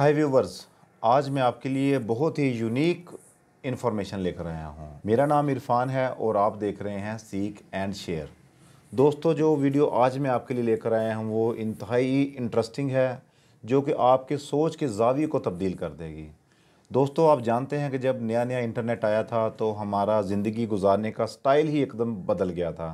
high viewers आज मैं आपके लिए बहुत ही यूनिक इन्फॉर्मेशन लेकर आया हूँ मेरा नाम इरफान है और आप देख रहे हैं सीख एंड शेयर दोस्तों जो वीडियो आज मैं आपके लिए लेकर आया हूँ वो इंतहाई इंटरेस्टिंग है जो कि आपके सोच के जावी को तब्दील कर देगी दोस्तों आप जानते हैं कि जब नया नया इंटरनेट आया था तो हमारा ज़िंदगी गुजारने का स्टाइल ही एकदम बदल गया था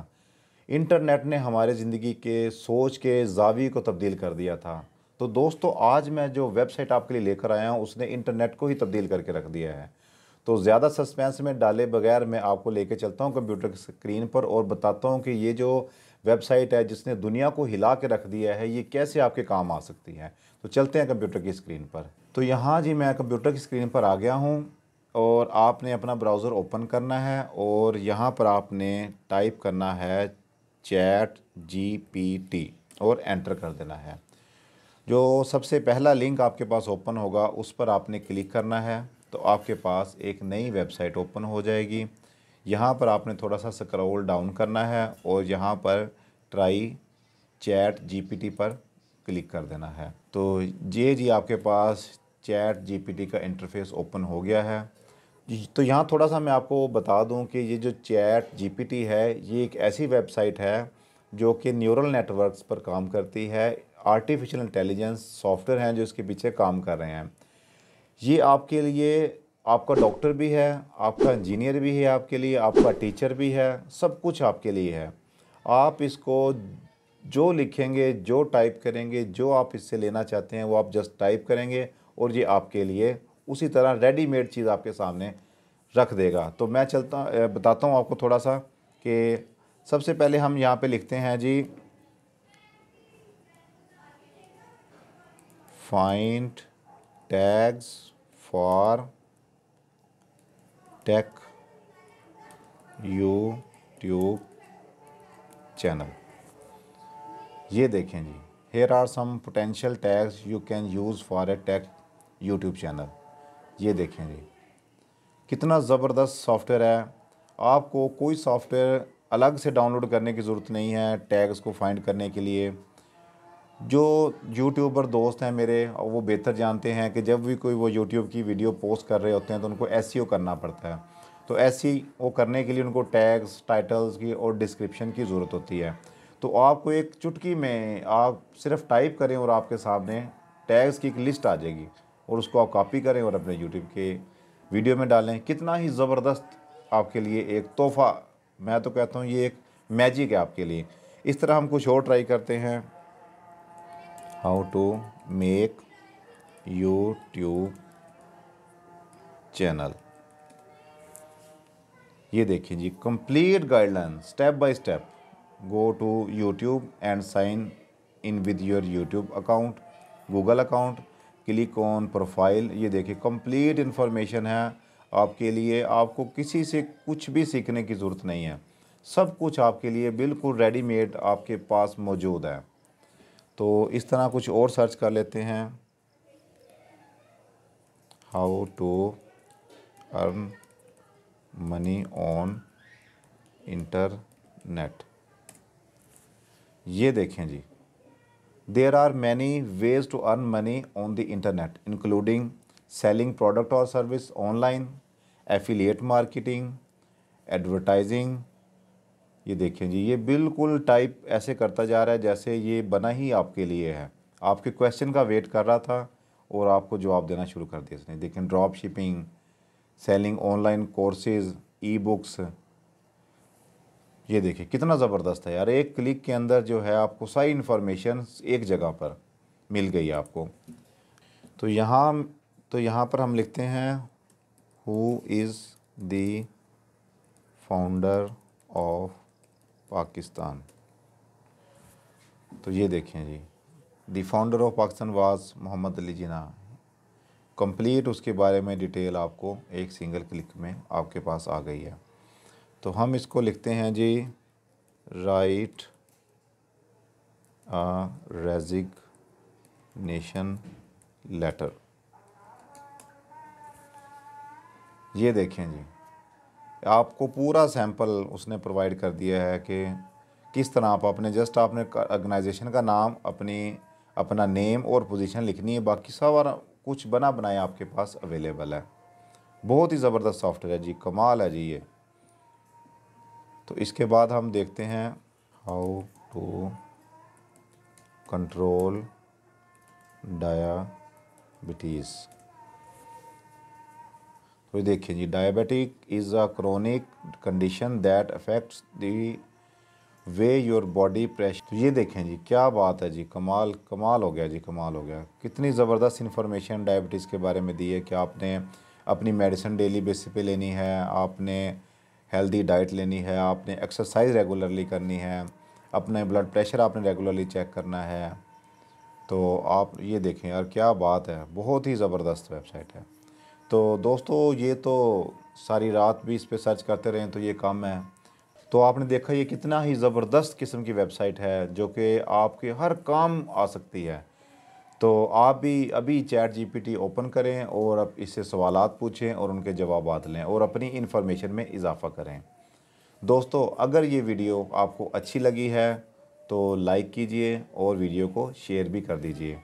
इंटरनेट ने हमारे ज़िंदगी के सोच के जावी को तब्दील कर दिया था तो दोस्तों आज मैं जो वेबसाइट आपके लिए लेकर आया हूँ उसने इंटरनेट को ही तब्दील करके रख दिया है तो ज़्यादा सस्पेंस में डाले बगैर मैं आपको लेके चलता हूँ कंप्यूटर की स्क्रीन पर और बताता हूँ कि ये जो वेबसाइट है जिसने दुनिया को हिला के रख दिया है ये कैसे आपके काम आ सकती है तो चलते हैं कंप्यूटर की स्क्रीन पर तो यहाँ जी मैं कंप्यूटर की स्क्रीन पर आ गया हूँ और आपने अपना ब्राउज़र ओपन करना है और यहाँ पर आपने टाइप करना है चैट जी पी टी और एंटर कर देना है जो सबसे पहला लिंक आपके पास ओपन होगा उस पर आपने क्लिक करना है तो आपके पास एक नई वेबसाइट ओपन हो जाएगी यहाँ पर आपने थोड़ा सा स्क्रॉल डाउन करना है और यहाँ पर ट्राई चैट जीपीटी पर क्लिक कर देना है तो ये जी आपके पास चैट जीपीटी का इंटरफेस ओपन हो गया है तो यहाँ थोड़ा सा मैं आपको बता दूँ कि ये जो चैट जीपीटी है ये एक ऐसी वेबसाइट है जो कि न्यूरल नेटवर्क्स पर काम करती है आर्टिफिशियल इंटेलिजेंस सॉफ्टवेयर हैं जो इसके पीछे काम कर रहे हैं ये आपके लिए आपका डॉक्टर भी है आपका इंजीनियर भी है आपके लिए आपका टीचर भी है सब कुछ आपके लिए है आप इसको जो लिखेंगे जो टाइप करेंगे जो आप इससे लेना चाहते हैं वो आप जस्ट टाइप करेंगे और ये आपके लिए उसी तरह रेडीमेड चीज़ आपके सामने रख देगा तो मैं चलता बताता हूँ आपको थोड़ा सा कि सबसे पहले हम यहाँ पे लिखते हैं जी find tags for for YouTube channel ये देखें जी here are some potential tags you can use for a tech YouTube channel ये देखें जी कितना ज़बरदस्त सॉफ्टवेयर है आपको कोई सॉफ्टवेयर अलग से डाउनलोड करने की ज़रूरत नहीं है टैग्स को फाइंड करने के लिए जो यूट्यूबर दोस्त हैं मेरे वो बेहतर जानते हैं कि जब भी कोई वो यूट्यूब की वीडियो पोस्ट कर रहे होते हैं तो उनको एस e करना पड़ता है तो एस वो e करने के लिए उनको टैग्स टाइटल्स की और डिस्क्रिप्शन की ज़रूरत होती है तो आपको एक चुटकी में आप सिर्फ टाइप करें और आपके सामने टैग्स की एक लिस्ट आ जाएगी और उसको आप कॉपी करें और अपने यूट्यूब के वीडियो में डालें कितना ही ज़बरदस्त आपके लिए एक तोहफ़ा मैं तो कहता हूँ ये एक मैजिक है आपके लिए इस तरह हम कुछ और ट्राई करते हैं to make YouTube channel ये देखिए जी complete guideline step by step go to YouTube and sign in with your YouTube account Google account click on profile ये देखिए कंप्लीट इन्फॉर्मेशन है आपके लिए आपको किसी से कुछ भी सीखने की ज़रूरत नहीं है सब कुछ आपके लिए बिल्कुल रेडीमेड आपके पास मौजूद है तो इस तरह कुछ और सर्च कर लेते हैं how to earn money on internet ये देखें जी there are many ways to earn money on the internet including selling product और service online affiliate marketing advertising ये देखें जी ये बिल्कुल टाइप ऐसे करता जा रहा है जैसे ये बना ही आपके लिए है आपके क्वेश्चन का वेट कर रहा था और आपको जवाब देना शुरू कर दिया इसने देखें drop shipping selling online courses e books ये देखिए कितना ज़बरदस्त है यार एक क्लिक के अंदर जो है आपको सारी इन्फॉर्मेशन एक जगह पर मिल गई आपको तो यहाँ तो यहाँ पर हम लिखते हैं who is the founder of Pakistan तो ये देखें जी the founder of Pakistan was Mohammad Ali Jinnah complete उसके बारे में डिटेल आपको एक सिंगल क्लिक में आपके पास आ गई है तो हम इसको लिखते हैं जी राइट नेशन लेटर ये देखें जी आपको पूरा सैंपल उसने प्रोवाइड कर दिया है कि किस तरह आप अपने जस्ट आपने ऑर्गेनाइजेशन का नाम अपनी अपना नेम और पोजीशन लिखनी है बाकी सब कुछ बना बनाए आपके पास अवेलेबल है बहुत ही ज़बरदस्त सॉफ्टवेयर है जी कमाल है जी ये तो इसके बाद हम देखते हैं how to control diabetes तो देखिए जी diabetic is a chronic condition that affects the way your body pressure तो ये देखें जी क्या बात है जी कमाल कमाल हो गया जी कमाल हो गया कितनी ज़बरदस्त इन्फॉर्मेशन डायबिटीज़ के बारे में दी है कि आपने अपनी मेडिसिन डेली बेसिस पे लेनी है आपने हेल्दी डाइट लेनी है आपने एक्सरसाइज रेगुलरली करनी है अपने ब्लड प्रेशर आपने रेगुलरली चेक करना है तो आप ये देखें यार क्या बात है बहुत ही ज़बरदस्त वेबसाइट है तो दोस्तों ये तो सारी रात भी इस पर सर्च करते रहें तो ये कम है तो आपने देखा ये कितना ही ज़बरदस्त किस्म की वेबसाइट है जो कि आपके हर काम आ सकती है तो आप भी अभी चैट जीपीटी ओपन करें और अब इससे सवाल पूछें और उनके जवाब लें और अपनी इन्फॉर्मेशन में इजाफ़ा करें दोस्तों अगर ये वीडियो आपको अच्छी लगी है तो लाइक कीजिए और वीडियो को शेयर भी कर दीजिए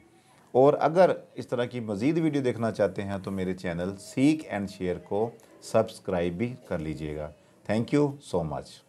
और अगर इस तरह की मज़ीद वीडियो देखना चाहते हैं तो मेरे चैनल सीख एंड शेयर को सब्सक्राइब भी कर लीजिएगा थैंक यू सो मच